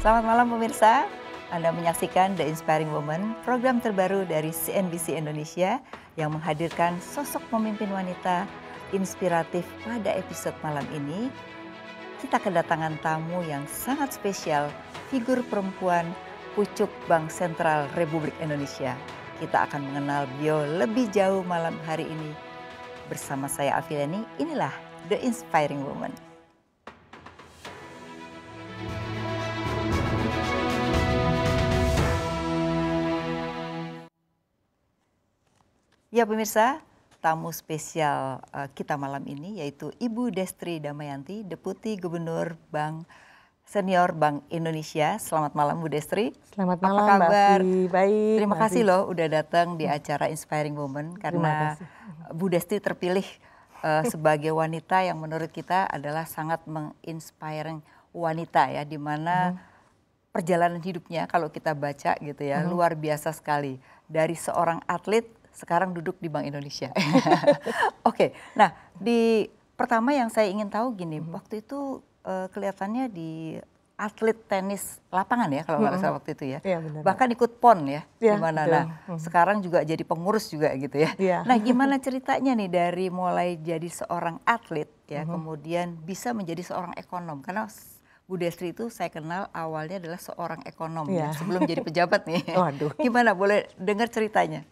Selamat malam pemirsa. Anda menyaksikan The Inspiring Woman, program terbaru dari CNBC Indonesia yang menghadirkan sosok pemimpin wanita inspiratif pada episode malam ini. Kita kedatangan tamu yang sangat spesial, figur perempuan pucuk Bank Sentral Republik Indonesia. Kita akan mengenal bio lebih jauh malam hari ini. Bersama saya Afilani, inilah The Inspiring Woman. Ya pemirsa, tamu spesial uh, kita malam ini yaitu Ibu Destri Damayanti, Deputi Gubernur Bank Senior Bank Indonesia. Selamat malam Bu Destri. Selamat malam Apa kabar? Mbak Baik. Terima Mbak kasih loh udah datang di acara Inspiring Woman karena Bu Destri terpilih uh, sebagai wanita yang menurut kita adalah sangat menginspiring wanita ya di mana hmm perjalanan hidupnya kalau kita baca gitu ya hmm. luar biasa sekali dari seorang atlet sekarang duduk di Bank Indonesia. Oke, okay. nah di pertama yang saya ingin tahu gini, hmm. waktu itu uh, kelihatannya di atlet tenis lapangan ya kalau nggak mm -hmm. salah waktu itu ya. ya benar. Bahkan ikut PON ya, ya gimana nah mm. sekarang juga jadi pengurus juga gitu ya. ya. Nah, gimana ceritanya nih dari mulai jadi seorang atlet ya mm -hmm. kemudian bisa menjadi seorang ekonom karena Bu Destri itu saya kenal awalnya adalah seorang ekonom iya. ya. sebelum jadi pejabat nih. Waduh. Gimana boleh dengar ceritanya?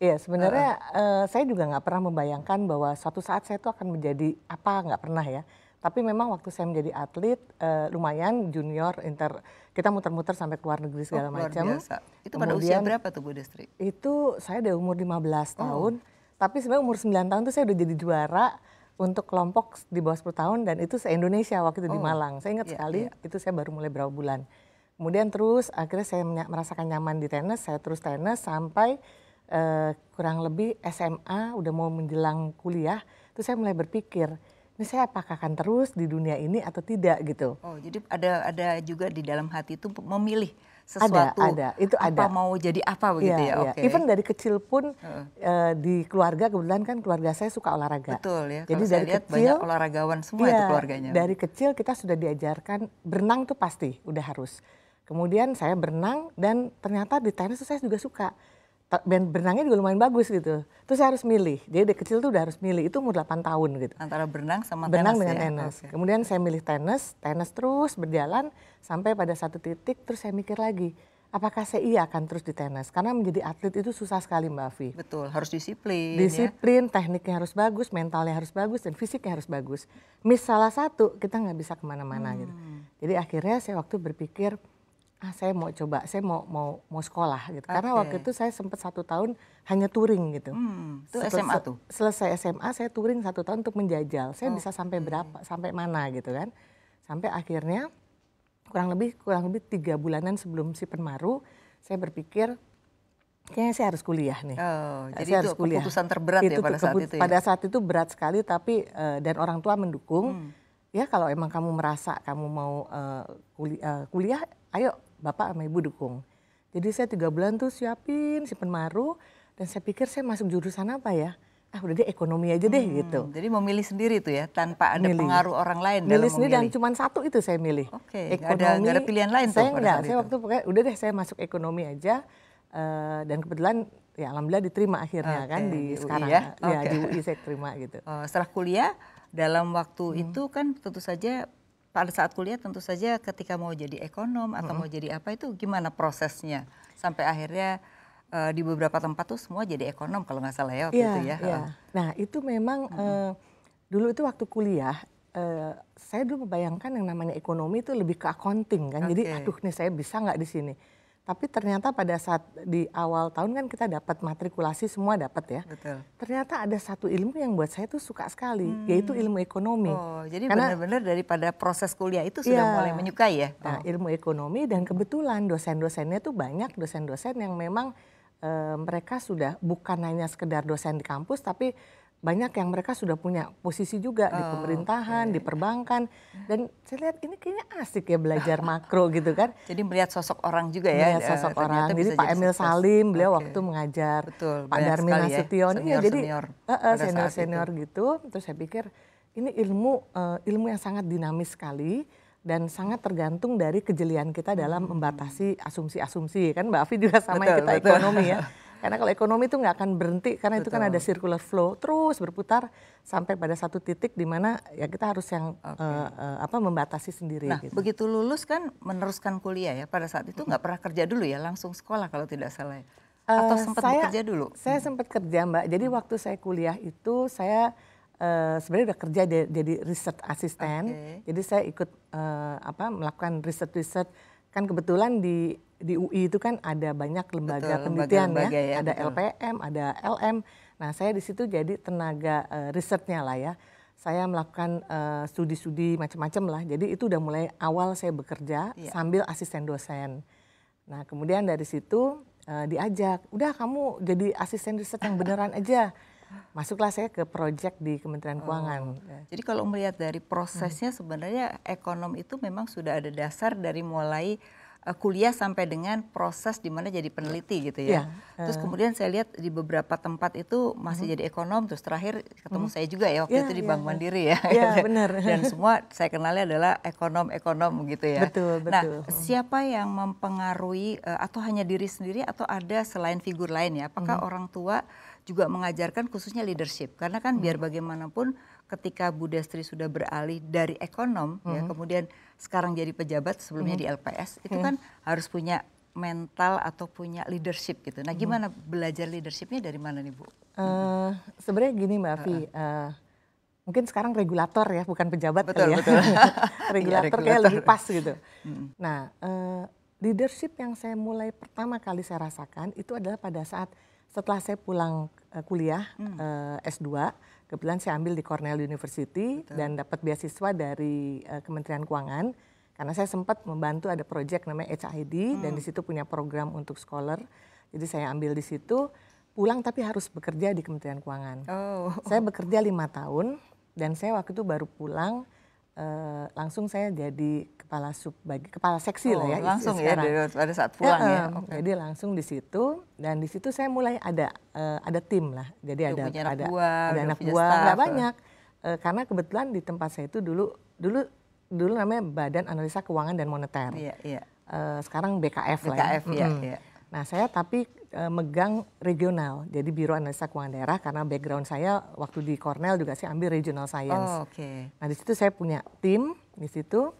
Iya sebenarnya uh, saya juga nggak pernah membayangkan bahwa suatu saat saya itu akan menjadi apa nggak pernah ya. Tapi memang waktu saya menjadi atlet uh, lumayan junior inter kita muter-muter sampai ke luar negeri segala oh, macam. Itu pada Kemudian, usia berapa tuh Bu Destri? Itu saya dari umur 15 tahun. Oh. Tapi sebenarnya umur 9 tahun itu saya udah jadi juara untuk kelompok di bawah 10 tahun dan itu se-Indonesia waktu itu oh. di Malang. Saya ingat yeah, sekali yeah. itu saya baru mulai berapa bulan. Kemudian terus akhirnya saya merasakan nyaman di tenis, saya terus tenis sampai uh, kurang lebih SMA udah mau menjelang kuliah, terus saya mulai berpikir ini saya apakah akan terus di dunia ini atau tidak gitu. Oh, jadi ada ada juga di dalam hati itu memilih sesuatu ada, ada. itu apa ada. mau jadi apa iya, begitu ya, ya. Okay. even dari kecil pun uh. Uh, di keluarga kebetulan kan keluarga saya suka olahraga betul ya jadi Kalau dari lihat, kecil banyak olahragawan semua ya, itu keluarganya dari kecil kita sudah diajarkan berenang tuh pasti udah harus kemudian saya berenang dan ternyata di tenis saya juga suka Ben, berenangnya juga lumayan bagus gitu. Terus saya harus milih. Jadi dari kecil tuh udah harus milih. Itu umur 8 tahun gitu. Antara berenang sama tenis. Berenang dengan ya? tenis. Okay. Kemudian saya milih tenis, tenis terus berjalan sampai pada satu titik terus saya mikir lagi, apakah saya iya akan terus di tenis? Karena menjadi atlet itu susah sekali Mbak Afi. Betul, harus disiplin. Ya. Disiplin, ya? tekniknya harus bagus, mentalnya harus bagus, dan fisiknya harus bagus. Miss salah satu, kita nggak bisa kemana-mana gitu. hmm. gitu. Jadi akhirnya saya waktu berpikir, ah saya mau coba saya mau mau mau sekolah gitu okay. karena waktu itu saya sempat satu tahun hanya touring gitu hmm, itu SMA tuh selesai SMA saya touring satu tahun untuk menjajal saya oh. bisa sampai berapa sampai mana gitu kan sampai akhirnya kurang lebih kurang lebih tiga bulanan sebelum si penmaru saya berpikir kayaknya saya harus kuliah nih. Oh, jadi saya itu harus kuliah. keputusan terberat ya itu ya pada saat itu ya? Pada saat itu berat sekali tapi uh, dan orang tua mendukung. Hmm. Ya kalau emang kamu merasa kamu mau uh, eh, kuliah, eh, uh, kuliah, ayo bapak sama ibu dukung. Jadi saya tiga bulan tuh siapin si penmaru dan saya pikir saya masuk jurusan apa ya? Ah udah deh ekonomi aja deh hmm, gitu. Jadi memilih sendiri tuh ya tanpa ada milih. pengaruh orang lain milih dalam sendiri memilih. dan cuma satu itu saya milih. Oke. Okay, Ada, ada pilihan lain saya tuh. Saya enggak. Saya itu. waktu pokoknya udah deh saya masuk ekonomi aja uh, dan kebetulan ya alhamdulillah diterima akhirnya okay, kan di, di UI sekarang ya, ya okay. di UI saya terima gitu. Uh, setelah kuliah dalam waktu hmm. itu kan tentu saja pada saat kuliah tentu saja ketika mau jadi ekonom atau -hmm. mau jadi apa itu gimana prosesnya sampai akhirnya uh, di beberapa tempat tuh semua jadi ekonom kalau nggak salah ya waktu yeah, itu ya. Yeah. Iya. Nah itu memang -hmm. uh, dulu itu waktu kuliah uh, saya dulu membayangkan yang namanya ekonomi itu lebih ke accounting kan. Okay. Jadi aduh nih saya bisa nggak di sini tapi ternyata pada saat di awal tahun kan kita dapat matrikulasi semua dapat ya. Betul. Ternyata ada satu ilmu yang buat saya tuh suka sekali, hmm. yaitu ilmu ekonomi. Oh, jadi benar-benar daripada proses kuliah itu sudah ya, mulai menyukai ya. Nah, oh. ilmu ekonomi dan kebetulan dosen-dosennya tuh banyak dosen-dosen yang memang e, mereka sudah bukan hanya sekedar dosen di kampus tapi banyak yang mereka sudah punya posisi juga oh, di pemerintahan, okay. di perbankan dan saya lihat ini kayaknya asik ya belajar makro gitu kan. Jadi melihat sosok orang juga ya. Melihat eh, sosok uh, orang. Jadi Pak Emil sukses. Salim beliau okay. waktu mengajar Betul, Pak Darmin ya, Nasution iya, jadi senior uh, uh, senior gitu terus saya pikir ini ilmu uh, ilmu yang sangat dinamis sekali dan sangat tergantung dari kejelian kita dalam hmm. membatasi asumsi-asumsi kan Mbak Afi juga sama betul, kita betul. ekonomi ya Karena kalau ekonomi itu nggak akan berhenti karena Betul. itu kan ada circular flow terus berputar sampai pada satu titik di mana ya kita harus yang okay. uh, eh, uh, eh, apa membatasi sendiri. Nah gitu. begitu lulus kan meneruskan kuliah ya pada saat itu nggak pernah kerja dulu ya langsung sekolah kalau tidak salah. Ya. Eh, Atau sempat kerja dulu? Saya hmm. sempat kerja mbak. Jadi waktu saya kuliah itu saya uh, sebenarnya udah kerja jadi riset asisten. Okay. Jadi saya ikut uh, apa melakukan riset-riset. -research kan kebetulan di di UI itu kan ada banyak lembaga betul, penelitian lembaga, ya, lembaga ya, ada betul. LPM, ada LM. Nah, saya di situ jadi tenaga uh, risetnya lah ya. Saya melakukan studi eh, studi-studi macam-macam lah. Jadi itu udah mulai awal saya bekerja ya. sambil asisten dosen. Nah, kemudian dari situ uh, diajak, udah kamu jadi asisten riset yang beneran aja masuklah saya ke proyek di Kementerian oh, Keuangan. Jadi kalau melihat dari prosesnya hmm. sebenarnya ekonom itu memang sudah ada dasar dari mulai eh, kuliah sampai dengan proses di mana jadi peneliti gitu ya. ya. Terus eh. kemudian saya lihat di beberapa tempat itu masih hmm. jadi ekonom terus terakhir ketemu hmm. saya juga ya waktu ya, itu di ya. Bank iya. Mandiri ya. Iya, benar. Dan semua saya kenalnya adalah ekonom-ekonom gitu ya. Betul, nah, betul. Nah, siapa yang mempengaruhi eh, atau hanya diri sendiri atau ada selain figur lain ya? Apakah hmm. orang tua juga mengajarkan khususnya leadership karena kan hmm. biar bagaimanapun ketika Bu Destri sudah beralih dari ekonom ya, hmm. ya kemudian sekarang jadi pejabat sebelumnya hmm. di LPS itu hmm. kan harus punya mental atau punya leadership gitu. Nah hmm. gimana hmm. belajar leadershipnya dari mana nih Bu? Uh, Sebenarnya gini Mbak Afi, uh, uh, mungkin sekarang regulator ya bukan pejabat betul, kali ya. Betul. Iya, regulator ya, kayak lebih pas gitu. Hmm. Nah uh, leadership yang saya mulai pertama kali saya rasakan itu adalah pada saat setelah saya pulang uh, kuliah hmm. uh, eh, S2, kebetulan saya ambil di Cornell University Betul. dan dapat beasiswa dari uh, Kementerian Keuangan karena saya sempat membantu ada proyek namanya HID hmm. dan di situ punya program untuk scholar. Jadi saya ambil di situ, pulang tapi harus bekerja di Kementerian Keuangan. Oh. Saya bekerja lima tahun dan saya waktu itu baru pulang Uh, langsung saya jadi kepala sub bagi kepala seksi oh, lah ya langsung ya dari, pada saat pulang ya, ya. Okay. jadi langsung di situ dan di situ saya mulai ada uh, ada tim lah jadi ada ada anak buah, ada anak buah nggak eh. banyak uh, karena kebetulan di tempat saya itu dulu dulu dulu namanya Badan Analisa Keuangan dan Moneter iya, iya. Uh, sekarang BKF, BKF lah ya, ya, iya. Nah, saya tapi e, megang regional, jadi Biro Analisa Keuangan Daerah karena background saya waktu di Cornell juga saya ambil regional science. Oh, okay. Nah, di situ saya punya tim di situ.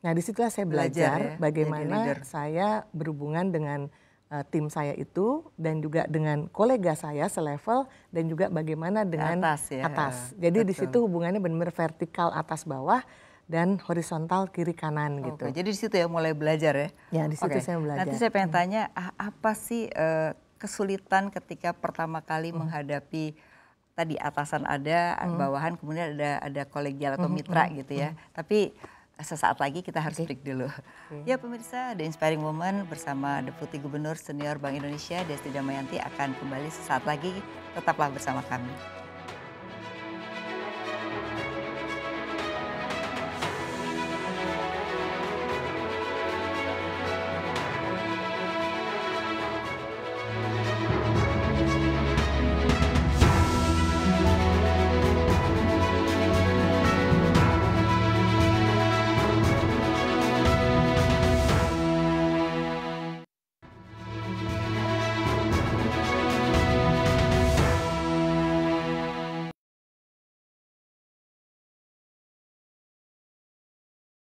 Nah, di situ saya belajar, ya, belajar ya, bagaimana saya berhubungan dengan e, tim saya itu dan juga dengan kolega saya selevel dan juga bagaimana dengan atas. Ya. atas. Ya. Jadi Betul. di situ hubungannya benar-benar vertikal atas bawah dan horizontal kiri kanan okay. gitu. Jadi di situ ya mulai belajar ya. Ya di situ okay. saya belajar. Nanti saya pengen hmm. tanya ah, apa sih uh, kesulitan ketika pertama kali hmm. menghadapi tadi atasan ada, hmm. bawahan kemudian ada ada kolegial atau hmm. mitra hmm. gitu ya. Hmm. Tapi eh, sesaat lagi kita harus okay. break dulu. Okay. Ya pemirsa, The Inspiring Woman bersama Deputi Gubernur Senior Bank Indonesia Desti Damayanti akan kembali sesaat lagi. Tetaplah bersama kami.